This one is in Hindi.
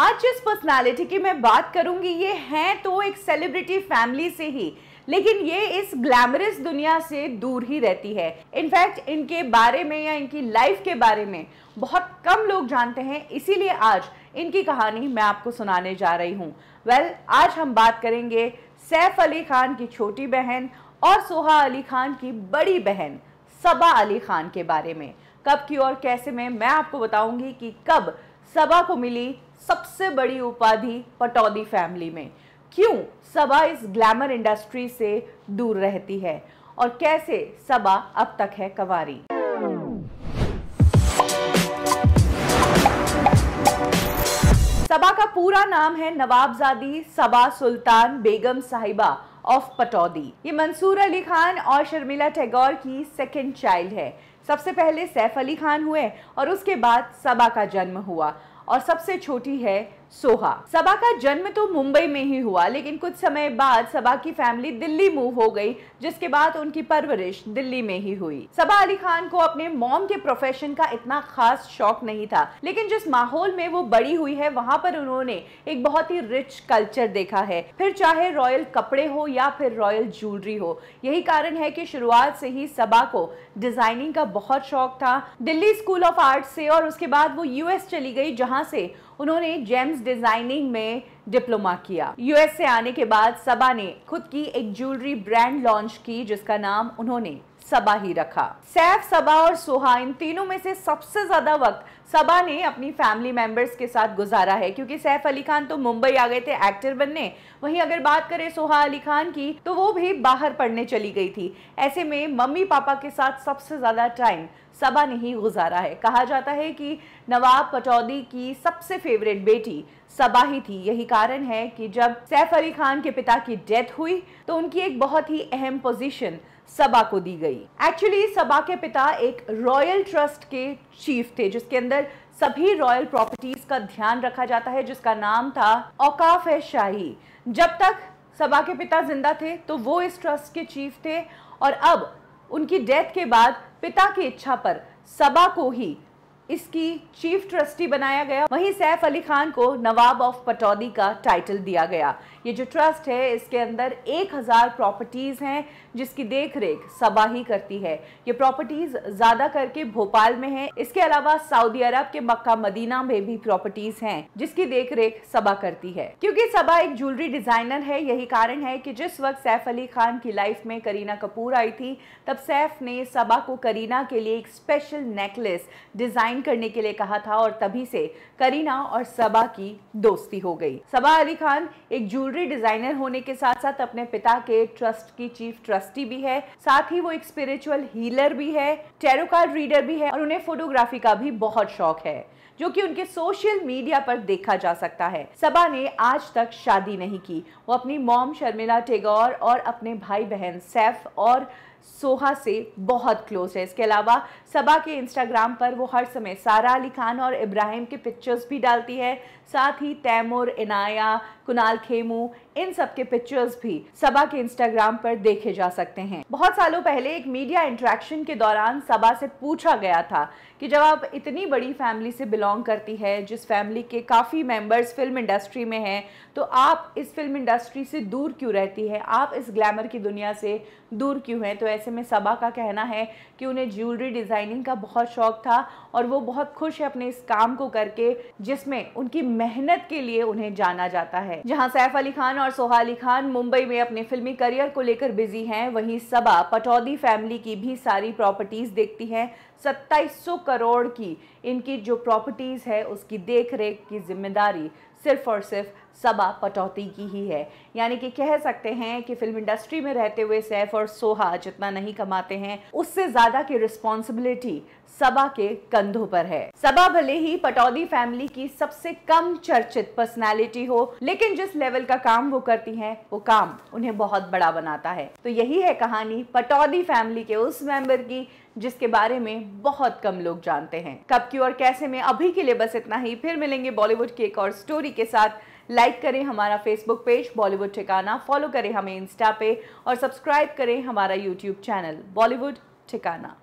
आज जिस पर्सनालिटी की मैं बात करूंगी ये हैं तो एक सेलिब्रिटी फैमिली से ही लेकिन ये इस ग्लैमरस दुनिया से दूर ही रहती है इनफैक्ट इनके बारे में या इनकी लाइफ के बारे में बहुत कम लोग जानते हैं इसीलिए आज इनकी कहानी मैं आपको सुनाने जा रही हूँ वेल well, आज हम बात करेंगे सैफ अली खान की छोटी बहन और सोहा अली खान की बड़ी बहन सबा अली खान के बारे में कब की और कैसे में मैं आपको बताऊंगी कि कब सबा को मिली सबसे बड़ी उपाधि पटौदी फैमिली में क्यों सबा इस ग्लैमर इंडस्ट्री से दूर रहती है और कैसे सबा अब तक है कवारी सबा का पूरा नाम है नवाबजादी सबा सुल्तान बेगम साहिबा ऑफ पटौदी ये मंसूर अली खान और शर्मिला टैगोर की सेकेंड चाइल्ड है सबसे पहले सैफ अली खान हुए और उसके बाद सबा का जन्म हुआ और सबसे छोटी है सोहा सबा का जन्म तो मुंबई में ही हुआ लेकिन कुछ समय बाद सबा की फैमिली दिल्ली मूव हो गई जिसके बाद उनकी परवरिश दिल्ली में ही हुई सबा अली खान को अपने मॉम के प्रोफेशन का इतना खास शौक नहीं था लेकिन जिस माहौल में वो बड़ी हुई है वहाँ पर उन्होंने एक बहुत ही रिच कल्चर देखा है फिर चाहे रॉयल कपड़े हो या फिर रॉयल ज्वेलरी हो यही कारण है की शुरुआत से ही सबा को डिजाइनिंग का बहुत शौक था दिल्ली स्कूल ऑफ आर्ट से और उसके बाद वो यूएस चली गई जहाँ से उन्होंने जेम्स डिजाइनिंग में डिप्लोमा किया यूएस से आने के बाद सबा ने खुद की एक ज्वेलरी ब्रांड लॉन्च की जिसका नाम उन्होंने सबा ही रखा सैफ सबा और सोहा इन तीनों में से सबसे ज्यादा वक्त सबा ने अपनी फैमिली मेंबर्स के साथ गुजारा है क्योंकि सैफ अली खान तो मुंबई आ गए थे एक्टर बनने वहीं अगर बात करें सोहा अली खान की तो वो भी बाहर पढ़ने चली गई थी ऐसे में मम्मी पापा के साथ सबसे ज्यादा टाइम सबा नहीं गुजारा है कहा जाता है कि नवाब पटौदी की सबसे फेवरेट बेटी सबा ही थी यही कारण है कि जब सैफ अली खान के पिता की डेथ हुई तो उनकी एक बहुत ही अहम पोजीशन सबा को दी गई एक्चुअली सबा के पिता एक रॉयल ट्रस्ट के चीफ थे जिसके अंदर सभी रॉयल प्रॉपर्टीज का ध्यान रखा जाता है जिसका नाम था औकाफ शाही जब तक सबा के पिता जिंदा थे तो वो इस ट्रस्ट के चीफ थे और अब उनकी डेथ के बाद पिता की इच्छा पर सबा को ही इसकी चीफ ट्रस्टी बनाया गया वहीं सैफ अली खान को नवाब ऑफ पटौदी का टाइटल दिया गया ये जो ट्रस्ट है इसके अंदर 1000 प्रॉपर्टीज़ हैं जिसकी देख रेख सबा ही करती है ये प्रॉपर्टीज़ ज़्यादा करके भोपाल में है इसके अलावा सऊदी अरब के मक्का मदीना में भी प्रॉपर्टीज़ हैं जिसकी देख रेख करती है क्योंकि सभा एक ज्वेलरी डिज़ाइनर है यही कारण है कि जिस वक्त सैफ अली खान की लाइफ में करीना कपूर आई थी तब सैफ ने सभा को करीना के लिए एक स्पेशल नेकलेस डिज़ाइन साइन करने के लिए कहा था और तभी से करीना और सबा की दोस्ती हो गई सबा अली खान एक ज्वेलरी डिजाइनर होने के साथ साथ अपने पिता के ट्रस्ट की चीफ ट्रस्टी भी है साथ ही वो एक स्पिरिचुअल हीलर भी है टेरो कार्ड रीडर भी है और उन्हें फोटोग्राफी का भी बहुत शौक है जो कि उनके सोशल मीडिया पर देखा जा सकता है सबा ने आज तक शादी नहीं की वो अपनी मॉम शर्मिला टेगोर और अपने भाई बहन सैफ और सोहा से बहुत क्लोज है इसके अलावा सबा के इंस्टाग्राम पर वो हर समय सारा अली खान और इब्राहिम के पिक्चर्स भी डालती है साथ ही तैमूर इनाया कुनाल खेमू इन सब के पिक्चर्स भी सबा के इंस्टाग्राम पर देखे जा सकते हैं बहुत सालों पहले एक मीडिया इंटरेक्शन के दौरान सबा से पूछा गया था कि जब आप इतनी बड़ी फैमिली से बिलोंग करती है जिस फैमिली के काफ़ी मेंबर्स फिल्म इंडस्ट्री में हैं तो आप इस फिल्म इंडस्ट्री से दूर क्यों रहती है आप इस ग्लैमर की दुनिया से दूर क्यों हैं तो ऐसे में सबा का कहना है कि उन्हें ज्वेलरी डिज़ाइनिंग का बहुत शौक था और वो बहुत खुश है अपने इस काम को करके जिसमें उनकी मेहनत के लिए उन्हें जाना जाता है जहाँ सैफ अली खान और सोहाली खान मुंबई में अपने फिल्मी करियर को लेकर बिजी हैं वहीं सबा पटौदी फैमिली की भी सारी प्रॉपर्टीज़ देखती हैं 2700 करोड़ की इनकी जो प्रॉपर्टीज़ है उसकी देख रेख की जिम्मेदारी सिर्फ और सिर्फ सबा पटौती की ही है यानी कि कह सकते हैं कि फिल्म इंडस्ट्री में रहते हुए सैफ और सोहा जितना नहीं कमाते हैं उससे ज्यादा की रिस्पॉन्सिबिलिटी सबा के कंधों पर है सबा भले ही पटौदी फैमिली की सबसे कम चर्चित पर्सनालिटी हो लेकिन जिस लेवल का काम वो करती हैं वो काम उन्हें बहुत बड़ा बनाता है तो यही है कहानी पटौदी फैमिली के उस मेंबर की जिसके बारे में बहुत कम लोग जानते हैं कब की और कैसे में अभी के लिए बस इतना ही फिर मिलेंगे बॉलीवुड की एक और स्टोरी के साथ लाइक करें हमारा फेसबुक पेज बॉलीवुड ठिकाना फॉलो करें हमें इंस्टा पे और सब्सक्राइब करें हमारा यूट्यूब चैनल बॉलीवुड ठिकाना